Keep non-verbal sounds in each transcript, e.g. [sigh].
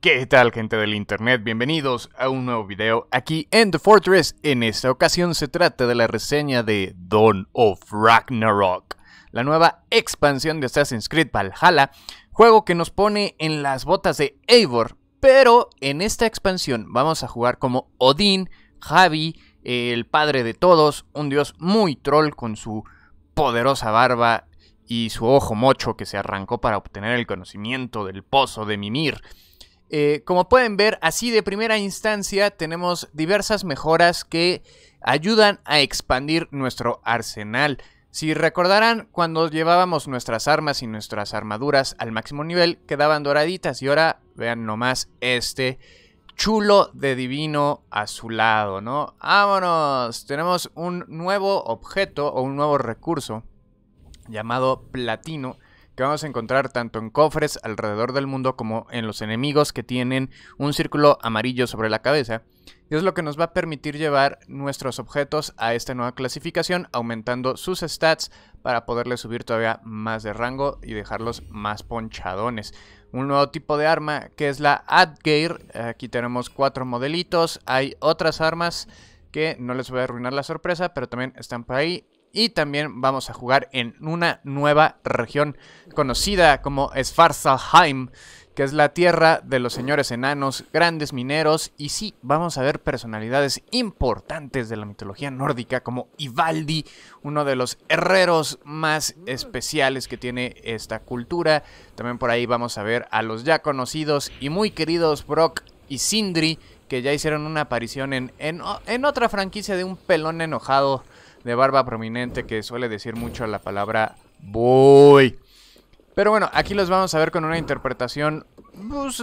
¿Qué tal gente del internet? Bienvenidos a un nuevo video aquí en The Fortress. En esta ocasión se trata de la reseña de Dawn of Ragnarok, la nueva expansión de Assassin's Creed Valhalla, juego que nos pone en las botas de Eivor, pero en esta expansión vamos a jugar como Odín, Javi, el padre de todos, un dios muy troll con su poderosa barba y su ojo mocho que se arrancó para obtener el conocimiento del pozo de Mimir. Eh, como pueden ver, así de primera instancia tenemos diversas mejoras que ayudan a expandir nuestro arsenal. Si recordarán, cuando llevábamos nuestras armas y nuestras armaduras al máximo nivel, quedaban doraditas y ahora vean nomás este chulo de divino azulado, ¿no? ¡Vámonos! Tenemos un nuevo objeto o un nuevo recurso llamado platino vamos a encontrar tanto en cofres alrededor del mundo como en los enemigos que tienen un círculo amarillo sobre la cabeza. Y es lo que nos va a permitir llevar nuestros objetos a esta nueva clasificación, aumentando sus stats para poderle subir todavía más de rango y dejarlos más ponchadones. Un nuevo tipo de arma que es la Adgear. Aquí tenemos cuatro modelitos. Hay otras armas que no les voy a arruinar la sorpresa, pero también están por ahí y también vamos a jugar en una nueva región conocida como Svarsalheim, que es la tierra de los señores enanos, grandes mineros y sí, vamos a ver personalidades importantes de la mitología nórdica como Ivaldi, uno de los herreros más especiales que tiene esta cultura. También por ahí vamos a ver a los ya conocidos y muy queridos Brock y Sindri, que ya hicieron una aparición en, en otra franquicia de un pelón enojado de barba prominente que suele decir mucho la palabra boy, Pero bueno, aquí los vamos a ver con una interpretación pues,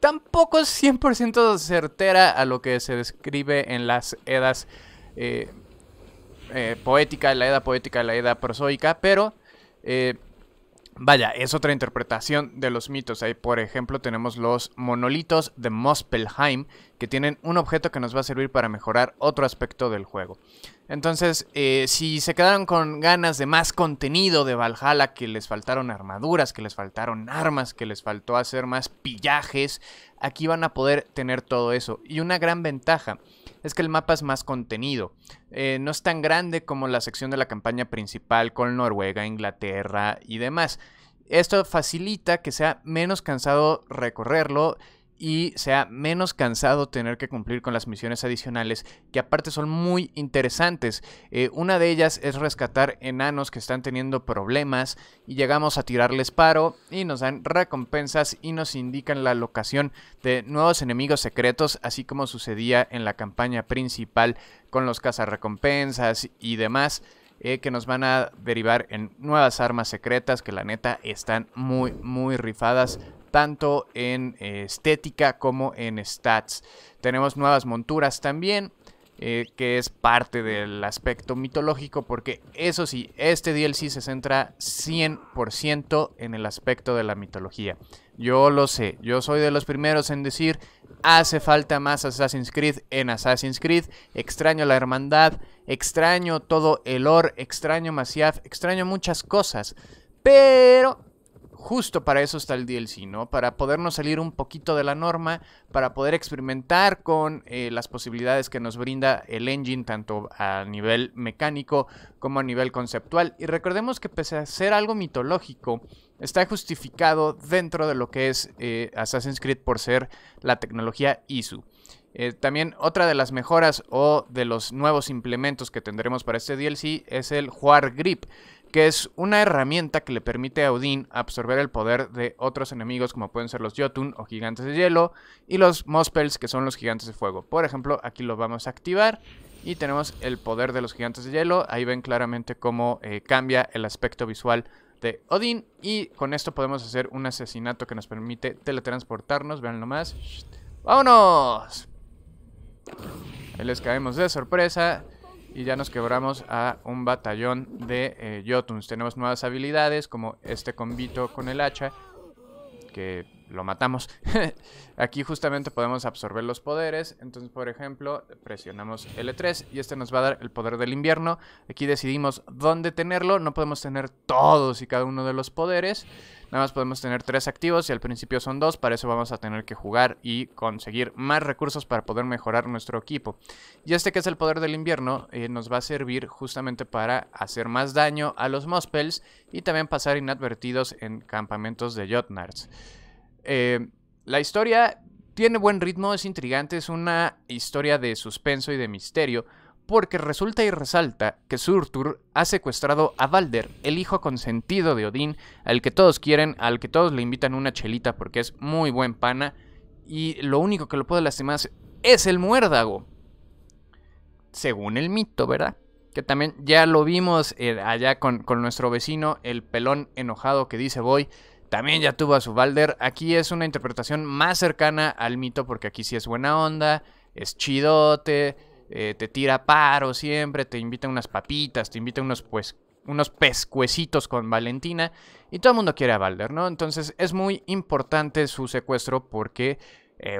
tampoco es 100% certera a lo que se describe en las edas eh, eh, poética, la edad poética, la edad prosoica, pero eh, Vaya, es otra interpretación de los mitos. Ahí, por ejemplo, tenemos los monolitos de Mospelheim, que tienen un objeto que nos va a servir para mejorar otro aspecto del juego. Entonces, eh, si se quedaron con ganas de más contenido de Valhalla, que les faltaron armaduras, que les faltaron armas, que les faltó hacer más pillajes, aquí van a poder tener todo eso. Y una gran ventaja es que el mapa es más contenido. Eh, no es tan grande como la sección de la campaña principal con Noruega, Inglaterra y demás. Esto facilita que sea menos cansado recorrerlo y sea menos cansado tener que cumplir con las misiones adicionales que aparte son muy interesantes. Eh, una de ellas es rescatar enanos que están teniendo problemas y llegamos a tirarles paro y nos dan recompensas y nos indican la locación de nuevos enemigos secretos así como sucedía en la campaña principal con los cazarrecompensas y demás. Eh, que nos van a derivar en nuevas armas secretas que la neta están muy muy rifadas tanto en eh, estética como en stats. Tenemos nuevas monturas también, eh, que es parte del aspecto mitológico, porque eso sí, este DLC se centra 100% en el aspecto de la mitología. Yo lo sé, yo soy de los primeros en decir, hace falta más Assassin's Creed en Assassin's Creed, extraño la hermandad, extraño todo el or extraño Masyaf, extraño muchas cosas, pero justo para eso está el DLC, ¿no? Para podernos salir un poquito de la norma, para poder experimentar con eh, las posibilidades que nos brinda el engine, tanto a nivel mecánico como a nivel conceptual. Y recordemos que pese a ser algo mitológico, está justificado dentro de lo que es eh, Assassin's Creed por ser la tecnología ISU. Eh, también otra de las mejoras o de los nuevos implementos que tendremos para este DLC es el Juar Grip que es una herramienta que le permite a Odin absorber el poder de otros enemigos como pueden ser los Jotun o gigantes de hielo y los Mospels que son los gigantes de fuego. Por ejemplo, aquí lo vamos a activar y tenemos el poder de los gigantes de hielo. Ahí ven claramente cómo eh, cambia el aspecto visual de Odín y con esto podemos hacer un asesinato que nos permite teletransportarnos, vean nomás. ¡Vámonos! Ahí les caemos de sorpresa y ya nos quebramos a un batallón de eh, Jotuns. Tenemos nuevas habilidades como este convito con el hacha, que lo matamos. [laughs] Aquí justamente podemos absorber los poderes. Entonces, por ejemplo, presionamos L3 y este nos va a dar el poder del invierno. Aquí decidimos dónde tenerlo. No podemos tener todos y cada uno de los poderes. Nada más podemos tener tres activos y al principio son dos. Para eso vamos a tener que jugar y conseguir más recursos para poder mejorar nuestro equipo. Y este que es el poder del invierno eh, nos va a servir justamente para hacer más daño a los Mospels y también pasar inadvertidos en campamentos de Jotnards. Eh, la historia tiene buen ritmo, es intrigante, es una historia de suspenso y de misterio, porque resulta y resalta que Surtur ha secuestrado a Balder, el hijo consentido de Odín, al que todos quieren, al que todos le invitan una chelita porque es muy buen pana, y lo único que lo puede lastimar es el muérdago. Según el mito, ¿verdad? Que también ya lo vimos eh, allá con, con nuestro vecino, el pelón enojado que dice voy, también ya tuvo a su Balder. Aquí es una interpretación más cercana al mito porque aquí sí es buena onda, es chidote, eh, te tira paro siempre, te invita unas papitas, te invita unos pues unos pescuecitos con Valentina y todo el mundo quiere a Balder, ¿no? Entonces es muy importante su secuestro porque eh,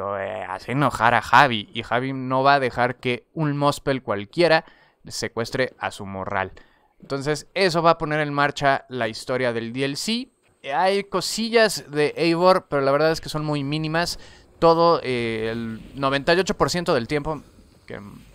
hace enojar a Javi y Javi no va a dejar que un Mospel cualquiera secuestre a su morral. Entonces eso va a poner en marcha la historia del DLC hay cosillas de Eivor, pero la verdad es que son muy mínimas. Todo, eh, el 98% del tiempo,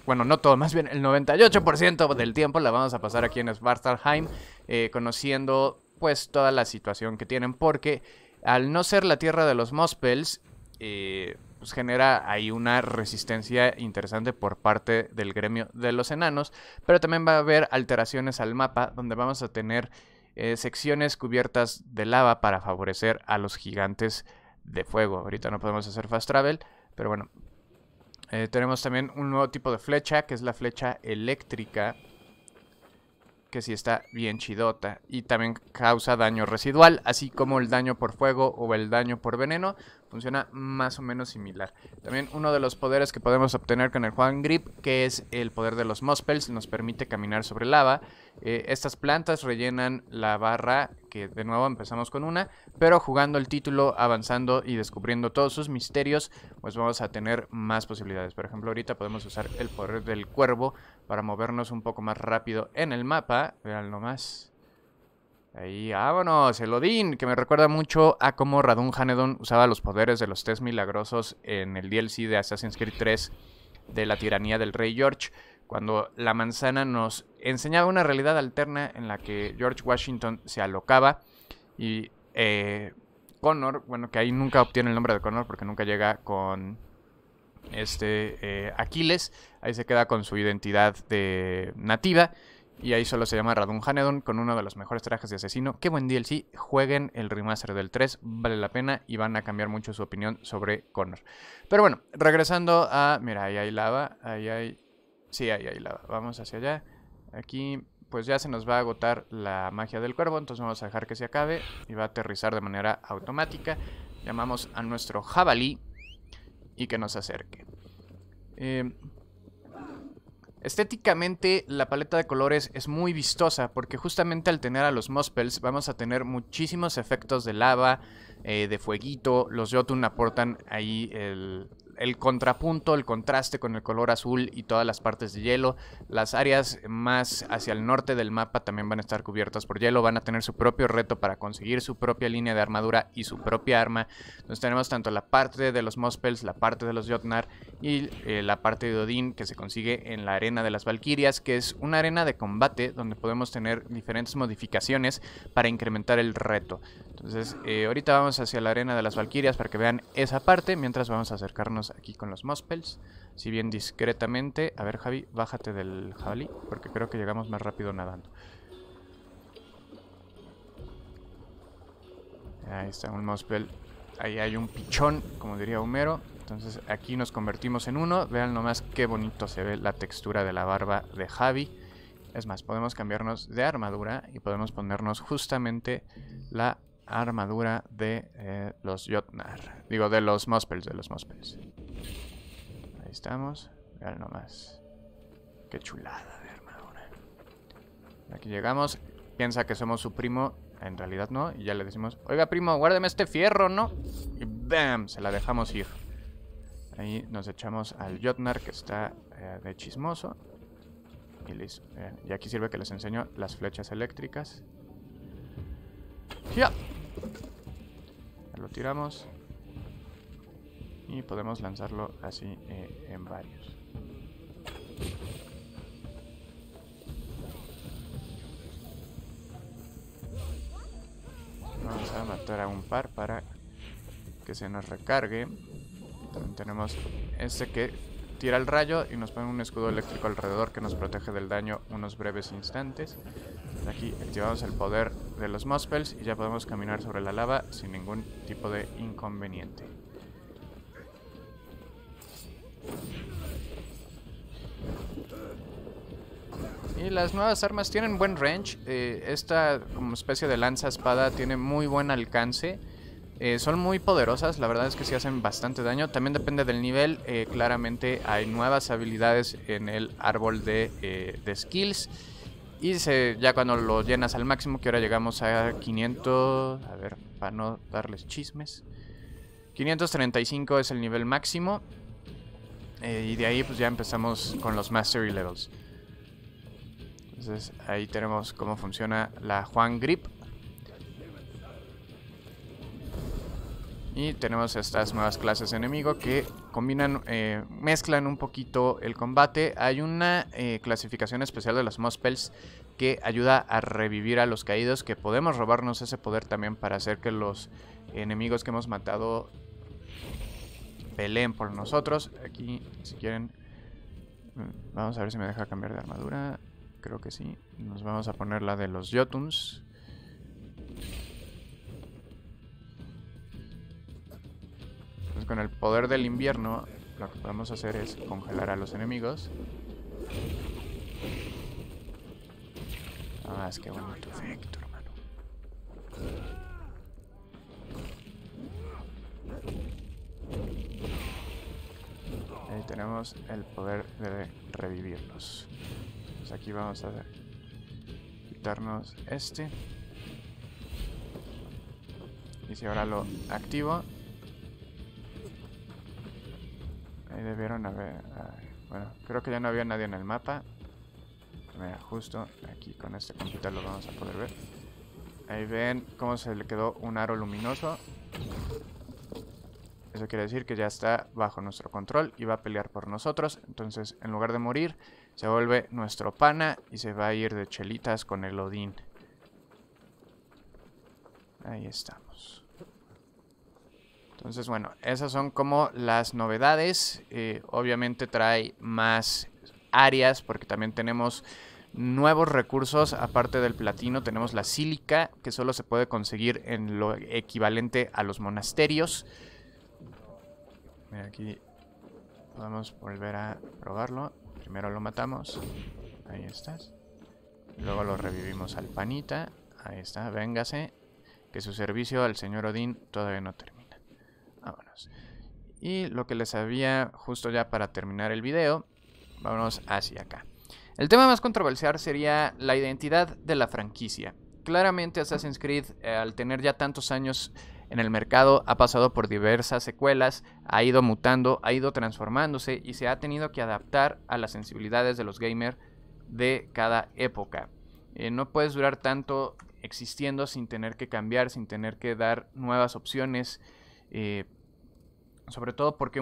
bueno, no todo, más bien el 98% del tiempo la vamos a pasar aquí en Svartalheim, eh, conociendo pues toda la situación que tienen, porque al no ser la tierra de los Mospels, eh, pues genera ahí una resistencia interesante por parte del gremio de los enanos, pero también va a haber alteraciones al mapa, donde vamos a tener eh, secciones cubiertas de lava para favorecer a los gigantes de fuego. Ahorita no podemos hacer fast travel, pero bueno. Eh, tenemos también un nuevo tipo de flecha, que es la flecha eléctrica, que sí está bien chidota y también causa daño residual, así como el daño por fuego o el daño por veneno, funciona más o menos similar. También uno de los poderes que podemos obtener con el Juan Grip, que es el poder de los Mospels, nos permite caminar sobre lava. Eh, estas plantas rellenan la barra, que de nuevo empezamos con una, pero jugando el título, avanzando y descubriendo todos sus misterios, pues vamos a tener más posibilidades. Por ejemplo, ahorita podemos usar el poder del cuervo para movernos un poco más rápido en el mapa. Vean nomás. más. Ahí, vámonos, ah, el que me recuerda mucho a cómo Radun Hanedon usaba los poderes de los Tres milagrosos en el DLC de Assassin's Creed 3 de la tiranía del rey George, cuando la manzana nos enseñaba una realidad alterna en la que George Washington se alocaba y eh, Connor, bueno, que ahí nunca obtiene el nombre de Connor porque nunca llega con este eh, Aquiles, ahí se queda con su identidad de nativa y ahí solo se llama Radun Hanedon con uno de los mejores trajes de asesino. Qué buen DLC, jueguen el remaster del 3, vale la pena y van a cambiar mucho su opinión sobre Connor. Pero bueno, regresando a... Mira, ahí hay lava, ahí hay... Sí, ahí hay lava. Vamos hacia allá. Aquí pues ya se nos va a agotar la magia del cuervo, entonces vamos a dejar que se acabe y va a aterrizar de manera automática. Llamamos a nuestro jabalí y que nos acerque. Eh, Estéticamente, la paleta de colores es muy vistosa porque justamente al tener a los Muspels vamos a tener muchísimos efectos de lava, eh, de fueguito. Los Jotun aportan ahí el, el contrapunto, el contraste con el color azul y todas las partes de hielo. Las áreas más hacia el norte del mapa también van a estar cubiertas por hielo, van a tener su propio reto para conseguir su propia línea de armadura y su propia arma. Entonces tenemos tanto la parte de los Mospels, la parte de los Jotnar y eh, la parte de Odín que se consigue en la arena de las Valkirias, que es una arena de combate donde podemos tener diferentes modificaciones para incrementar el reto. Entonces, eh, ahorita vamos hacia la arena de las Valquirias para que vean esa parte. Mientras vamos a acercarnos aquí con los mospels. Si bien discretamente. A ver, Javi, bájate del jabalí. Porque creo que llegamos más rápido nadando. Ahí está un mospel. Ahí hay un pichón, como diría Homero. Entonces aquí nos convertimos en uno. Vean nomás qué bonito se ve la textura de la barba de Javi. Es más, podemos cambiarnos de armadura y podemos ponernos justamente la armadura de eh, los Jotnar. Digo, de los Mospels, de los Mospels. Ahí estamos. Vean nomás. Qué chulada de armadura. Aquí llegamos. Piensa que somos su primo. En realidad no. Y ya le decimos, oiga primo, guárdeme este fierro, ¿no? Y ¡bam! Se la dejamos ir. Ahí nos echamos al Jotnar que está eh, de chismoso. Y listo. Eh, y aquí sirve que les enseño las flechas eléctricas. ¡Ya! Lo tiramos. Y podemos lanzarlo así eh, en varios. Vamos a matar a un par para que se nos recargue. También tenemos este que tira el rayo y nos pone un escudo eléctrico alrededor que nos protege del daño unos breves instantes. Aquí activamos el poder de los Muspels y ya podemos caminar sobre la lava sin ningún tipo de inconveniente. Y las nuevas armas tienen buen range. Eh, esta como especie de lanza espada tiene muy buen alcance. Eh, son muy poderosas, la verdad es que sí hacen bastante daño. También depende del nivel. Eh, claramente hay nuevas habilidades en el árbol de, de skills. Y ya cuando lo llenas al máximo, que ahora llegamos a 500... A ver, para no darles chismes. 535 es el nivel máximo. Eh, y de ahí pues ya empezamos con los Mastery Levels. Entonces ahí tenemos cómo funciona la Juan Grip. Y tenemos estas nuevas clases de enemigo que combinan, eh, mezclan un poquito el combate. Hay una eh, clasificación especial de los mospels que ayuda a revivir a los caídos, que podemos robarnos ese poder también para hacer que los enemigos que hemos matado peleen por nosotros. Aquí, si quieren, mm, vamos a ver si me deja cambiar de armadura. Creo que sí. Nos vamos a poner la de los Jotuns. con el poder del invierno, lo que podemos hacer es congelar a los enemigos. Ah, es que bonito efecto, hermano. Ahí tenemos el poder de revivirlos. Pues aquí vamos a quitarnos este. Y si ahora lo activo, vieron a ver bueno, creo que ya no había nadie en el mapa. Mira, justo aquí con este computador lo vamos a poder ver. Ahí ven cómo se le quedó un aro luminoso. Eso quiere decir que ya está bajo nuestro control y va a pelear por nosotros. Entonces, en lugar de morir, se vuelve nuestro pana y se va a ir de chelitas con el Odín. Ahí está. Entonces, bueno, esas son como las novedades. Eh, obviamente trae más áreas porque también tenemos nuevos recursos. Aparte del platino, tenemos la sílica, que solo se puede conseguir en lo equivalente a los monasterios. aquí podemos volver a probarlo. Primero lo matamos. Ahí estás. Luego lo revivimos al panita. Ahí está, véngase. Que su servicio al señor Odín todavía no termina. Y lo que les había justo ya para terminar el video, vámonos hacia acá. El tema más controversial sería la identidad de la franquicia. Claramente Assassin's Creed, eh, al tener ya tantos años en el mercado, ha pasado por diversas secuelas, ha ido mutando, ha ido transformándose y se ha tenido que adaptar a las sensibilidades de los gamers de cada época. Eh, no puedes durar tanto existiendo sin tener que cambiar, sin tener que dar nuevas opciones. Eh, sobre todo porque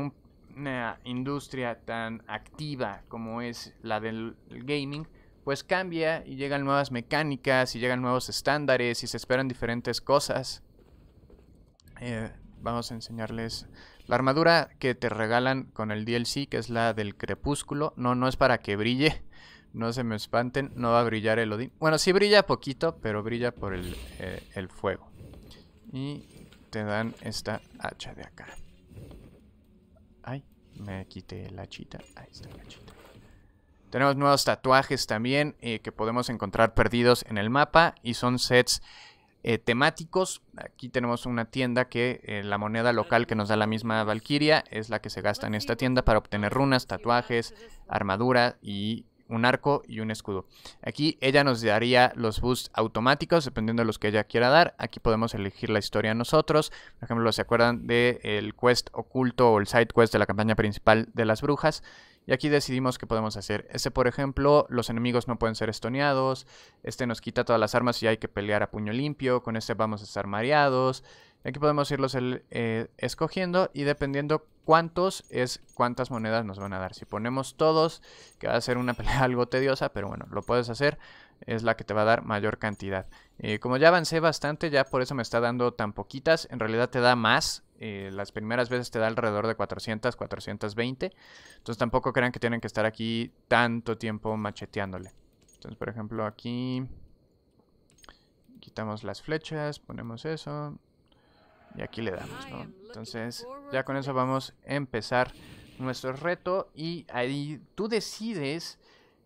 una industria tan activa como es la del gaming, pues cambia y llegan nuevas mecánicas y llegan nuevos estándares y se esperan diferentes cosas. Eh, vamos a enseñarles la armadura que te regalan con el DLC, que es la del crepúsculo. No, no es para que brille, [laughs] no se me espanten, no va a brillar el Odin Bueno, sí brilla poquito, pero brilla por eh, el fuego. Y te dan esta hacha de acá. Ay, me quité la chita. Ahí está la chita. Tenemos nuevos tatuajes también eh, que podemos encontrar perdidos en el mapa y son sets eh, temáticos. Aquí tenemos una tienda que eh, la moneda local que nos da la misma Valkyria es la que se gasta en esta tienda para obtener runas, tatuajes, armadura y un arco y un escudo. Aquí ella nos daría los boosts automáticos, dependiendo de los que ella quiera dar. Aquí podemos elegir la historia nosotros. Por ejemplo, ¿se acuerdan del el quest oculto o el side quest de la campaña principal de las brujas? Y aquí decidimos qué podemos hacer. Este, por ejemplo, los enemigos no pueden ser estoneados. Este nos quita todas las armas y hay que pelear a puño limpio. Con este vamos a estar mareados. Aquí podemos irlos eh, escogiendo y dependiendo cuántos es cuántas monedas nos van a dar. Si ponemos todos, que va a ser una [laughs] pelea algo tediosa, pero bueno, lo puedes hacer, es la que te va a dar mayor cantidad. Eh, como ya avancé bastante, ya por eso me está dando tan poquitas, en realidad te da más. Eh, las primeras veces te da alrededor de 400, 420. Entonces tampoco crean que tienen que estar aquí tanto tiempo macheteándole. Entonces, por ejemplo, aquí quitamos las flechas, ponemos eso, y aquí le damos, ¿no? Entonces, ya con eso vamos a empezar nuestro reto y ahí tú decides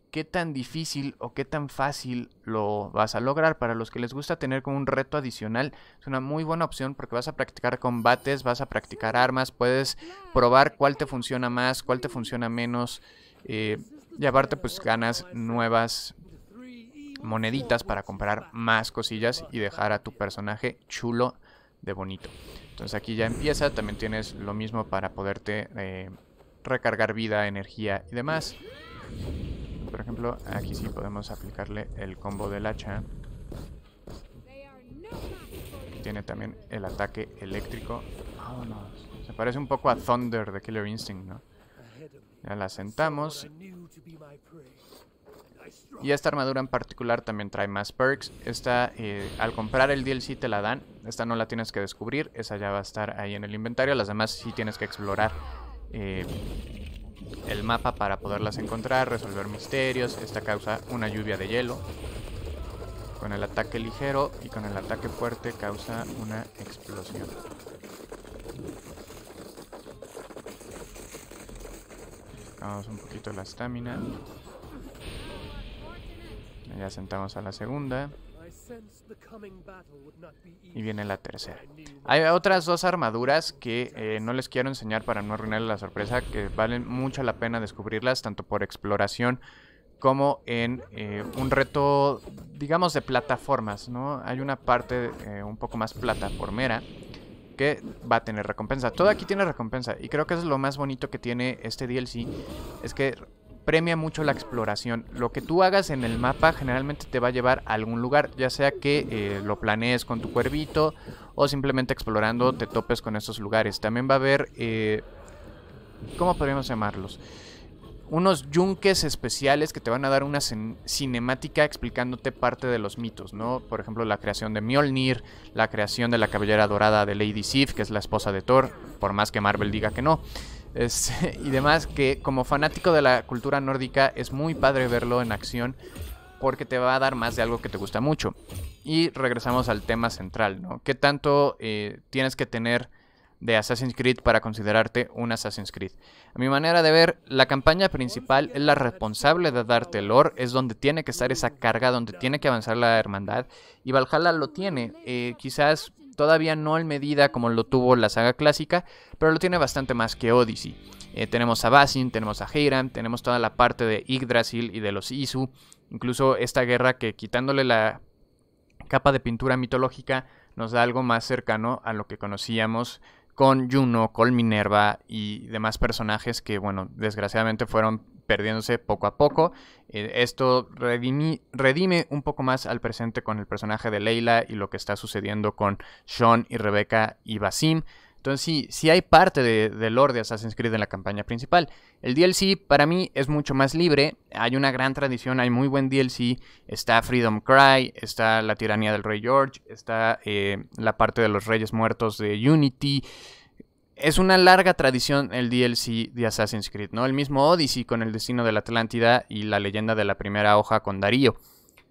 qué tan difícil o qué tan fácil lo vas a lograr. Para los que les gusta tener como un reto adicional, es una muy buena opción porque vas a practicar combates, vas a practicar armas, puedes probar cuál te funciona más, cuál te funciona menos. y eh, aparte pues ganas nuevas moneditas para comprar más cosillas y dejar a tu personaje chulo de bonito. Entonces aquí ya empieza, también tienes lo mismo para poderte eh, recargar vida, energía y demás. Por ejemplo, aquí sí podemos aplicarle el combo del hacha. Tiene también el ataque eléctrico. Oh, se parece un poco a Thunder de Killer Instinct, ¿no? Ya la sentamos. Y esta armadura en particular también trae más perks. Esta, eh, al comprar el DLC te la dan. Esta no la tienes que descubrir. Esa ya va a estar ahí en el inventario. Las demás sí tienes que explorar eh, el mapa para poderlas encontrar, resolver misterios. Esta causa una lluvia de hielo. Con el ataque ligero y con el ataque fuerte causa una explosión. Vamos un poquito la estamina. Ya sentamos a la segunda. Y viene la tercera. Hay otras dos armaduras que eh, no les quiero enseñar para no arruinar la sorpresa, que valen mucho la pena descubrirlas, tanto por exploración como en eh, un reto, digamos, de plataformas, ¿no? Hay una parte eh, un poco más plataformera que va a tener recompensa. Todo aquí tiene recompensa y creo que es lo más bonito que tiene este DLC, es que premia mucho la exploración. Lo que tú hagas en el mapa generalmente te va a llevar a algún lugar, ya sea que eh, lo planees con tu cuervito o simplemente explorando te topes con estos lugares. También va a haber, eh, ¿cómo podríamos llamarlos? Unos yunques especiales que te van a dar una cinemática explicándote parte de los mitos, ¿no? Por ejemplo, la creación de Mjolnir, la creación de la cabellera dorada de Lady Sif, que es la esposa de Thor, por más que Marvel diga que no. Este, [laughs] y demás, que como fanático de la cultura nórdica es muy padre verlo en acción porque te va a dar más de algo que te gusta mucho. Y regresamos al tema central, ¿no? ¿Qué tanto eh, tienes que tener de Assassin's Creed para considerarte un Assassin's Creed? A mi manera de ver, la campaña principal es la responsable de darte el lore, es donde tiene que estar esa carga, donde tiene que avanzar la hermandad, y Valhalla lo tiene. Eh, quizás Todavía no en medida como lo tuvo la saga clásica, pero lo tiene bastante más que Odyssey. Eh, tenemos a Basin, tenemos a Heiran, tenemos toda la parte de Yggdrasil y de los Isu. Incluso esta guerra que quitándole la capa de pintura mitológica nos da algo más cercano a lo que conocíamos con Juno, con Minerva y demás personajes que, bueno, desgraciadamente fueron perdiéndose poco a poco. Eh, esto redime un poco más al presente con el personaje de Leila y lo que está sucediendo con Sean y Rebecca y Basim. Entonces sí, sí hay parte de lore de Assassin's en la campaña principal. El DLC para mí es mucho más libre, hay una gran tradición, hay muy buen DLC, está Freedom Cry, está la tiranía del rey George, está eh, la parte de los reyes muertos de Unity, es una larga tradición el DLC de Assassin's Creed, ¿no? El mismo Odyssey con el destino de la Atlántida y la leyenda de la primera hoja con Darío.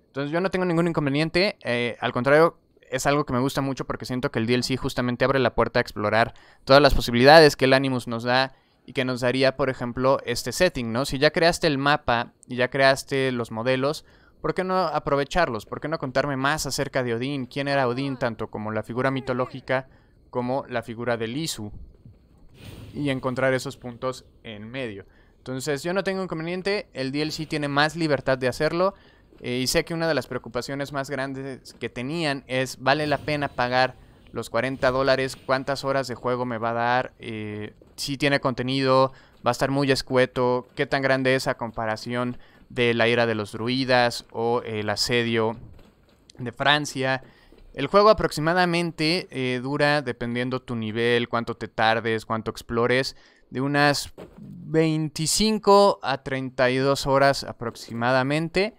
Entonces yo no tengo ningún inconveniente, eh, al contrario, es algo que me gusta mucho porque siento que el DLC justamente abre la puerta a explorar todas las posibilidades que el Animus nos da y que nos daría, por ejemplo, este setting, ¿no? Si ya creaste el mapa y ya creaste los modelos, ¿por qué no aprovecharlos? ¿Por qué no contarme más acerca de Odín? ¿Quién era Odín ah. tanto como la figura mitológica como la figura de Lisu? y encontrar esos puntos en medio. Entonces yo no tengo inconveniente, el DLC tiene más libertad de hacerlo eh, y sé que una de las preocupaciones más grandes que tenían es vale la pena pagar los 40 dólares, cuántas horas de juego me va a dar, eh, si tiene contenido, va a estar muy escueto, qué tan grande es a comparación de la era de los druidas o el asedio de Francia. El juego aproximadamente eh, dura, dependiendo tu nivel, cuánto te tardes, cuánto explores, de unas 25 a 32 horas aproximadamente.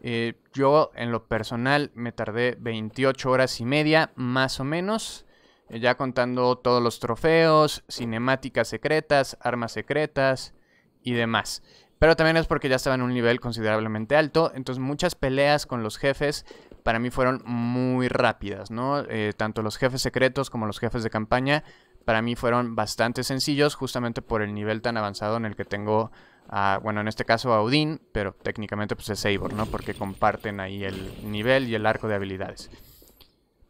Eh, yo en lo personal me tardé 28 horas y media, más o menos, eh, ya contando todos los trofeos, cinemáticas secretas, armas secretas y demás. Pero también es porque ya estaba en un nivel considerablemente alto, entonces muchas peleas con los jefes para mí fueron muy rápidas, ¿no? Eh, tanto los jefes secretos como los jefes de campaña para mí fueron bastante sencillos justamente por el nivel tan avanzado en el que tengo a, bueno, en este caso a Odín, pero técnicamente pues es Sabor, ¿no? Porque comparten ahí el nivel y el arco de habilidades.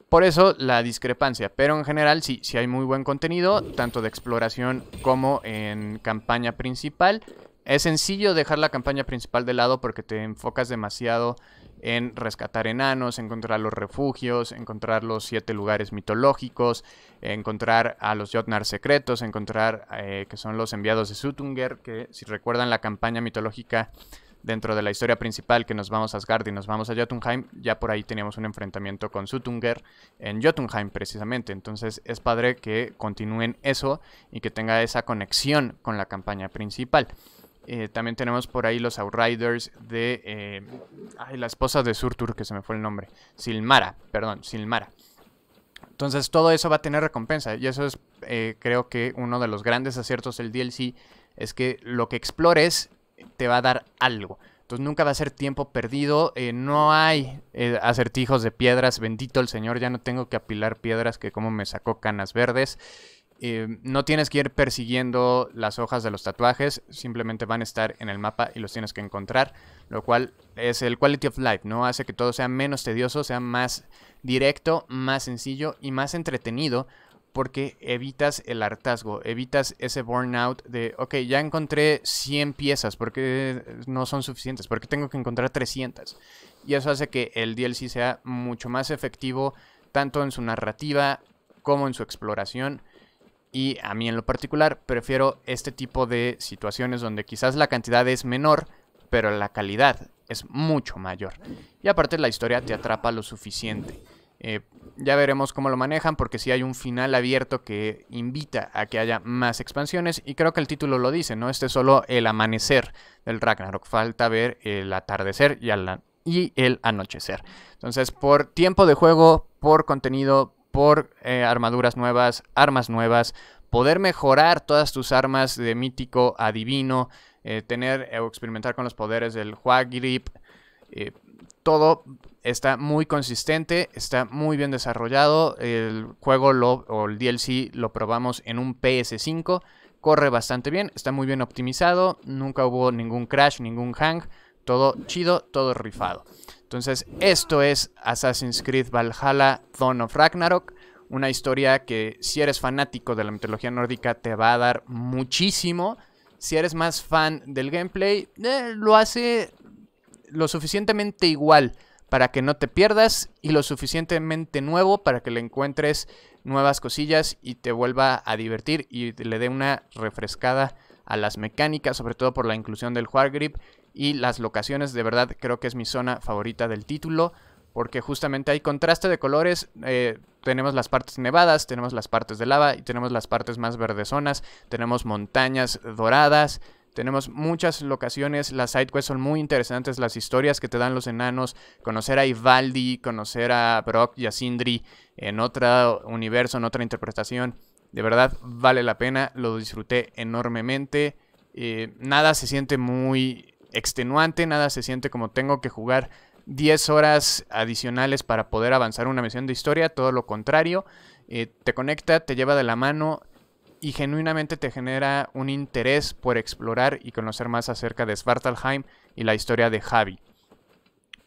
Por eso la discrepancia, pero en general sí, sí hay muy buen contenido, tanto de exploración como en campaña principal. Es sencillo dejar la campaña principal de lado porque te enfocas demasiado en rescatar enanos, encontrar los refugios, encontrar los siete lugares mitológicos, encontrar a los Jotnar secretos, encontrar eh, que son los enviados de Sutunger, que si recuerdan la campaña mitológica dentro de la historia principal que nos vamos a Asgard y nos vamos a Jotunheim, ya por ahí teníamos un enfrentamiento con Sutunger en Jotunheim precisamente. Entonces es padre que continúen eso y que tenga esa conexión con la campaña principal. Eh, también tenemos por ahí los Outriders de eh, la esposa de Surtur, que se me fue el nombre. Silmara, perdón, Silmara. Entonces todo eso va a tener recompensa. Y eso es eh, creo que uno de los grandes aciertos del DLC. Es que lo que explores te va a dar algo. Entonces nunca va a ser tiempo perdido. no hay acertijos de piedras. Bendito el Señor, ya no tengo que apilar piedras que como me sacó canas verdes. Eh, no tienes que ir persiguiendo las hojas de los tatuajes, simplemente van a estar en el mapa y los tienes que encontrar, lo cual es el quality of life, ¿no? Hace que todo sea menos tedioso, sea más directo, más sencillo y más entretenido, porque evitas el hartazgo, evitas ese burnout de, ok, ya encontré 100 piezas, porque no son suficientes? porque tengo que encontrar 300? Y eso hace que el DLC sea mucho más efectivo, tanto en su narrativa como en su exploración, y a mí en lo particular prefiero este tipo de situaciones donde quizás la cantidad es menor, pero la calidad es mucho mayor. Y aparte la historia te atrapa lo suficiente. Eh, ya veremos cómo lo manejan porque si hay un final abierto que invita a que haya más expansiones y creo que el título lo dice, ¿no? Este es solo el amanecer del Ragnarok, falta ver el atardecer y el anochecer. Entonces, por tiempo de juego, por contenido, por eh, armaduras nuevas, armas nuevas, poder mejorar todas tus armas de mítico a divino, eh, tener o experimentar con los poderes del Huagrip. Eh, todo está muy consistente, está muy bien desarrollado. El juego o el DLC lo probamos en un PS5. Corre bastante bien, está muy bien optimizado, nunca hubo ningún crash, ningún hang todo chido, todo rifado. Entonces, esto es Assassin's Creed Valhalla Dawn of Ragnarok, una historia que si eres fanático de la mitología nórdica te va a dar muchísimo. Si eres más fan del gameplay, eh, lo hace lo suficientemente igual para que no te pierdas y lo suficientemente nuevo para que le encuentres nuevas cosillas y te vuelva a divertir y le dé una refrescada a las mecánicas, sobre todo por la inclusión del hard grip y las locaciones. De verdad creo que es mi zona favorita del título porque justamente hay contraste de colores. Eh, tenemos las partes nevadas, tenemos las partes de lava y tenemos las partes más verdezonas, tenemos montañas doradas. Tenemos muchas locaciones, las sidequests son muy interesantes, las historias que te dan los enanos, conocer a Ivaldi, conocer a Brock y a Sindri en otro universo, en otra interpretación. De verdad vale la pena, lo disfruté enormemente. Eh, nada se siente muy extenuante, nada se siente como tengo que jugar 10 horas adicionales para poder avanzar una misión de historia, todo lo contrario, eh, te conecta, te lleva de la mano y genuinamente te genera un interés por explorar y conocer más acerca de Svartalheim y la historia de Javi.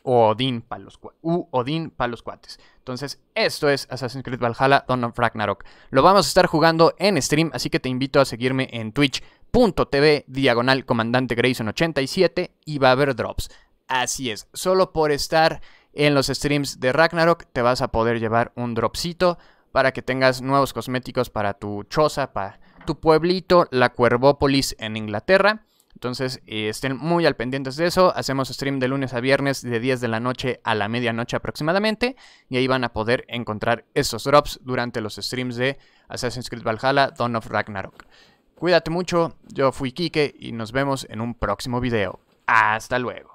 Odín para los, los cuates. Entonces, esto es Assassin's Creed Valhalla don of Ragnarok. Lo vamos a estar jugando en stream, así que te invito a seguirme en twitch.tv diagonal comandante Grayson 87 y va a haber drops. Así es, solo por estar en los streams de Ragnarok te vas a poder llevar un dropcito para que tengas nuevos cosméticos para tu choza, para tu pueblito, la Cuervópolis en Inglaterra. Entonces eh, estén muy al pendientes de eso. Hacemos stream de lunes a viernes de 10 de la noche a la medianoche aproximadamente. Y ahí van a poder encontrar esos drops durante los streams de Assassin's Creed Valhalla, Dawn of Ragnarok. Cuídate mucho, yo fui Kike y nos vemos en un próximo video. Hasta luego.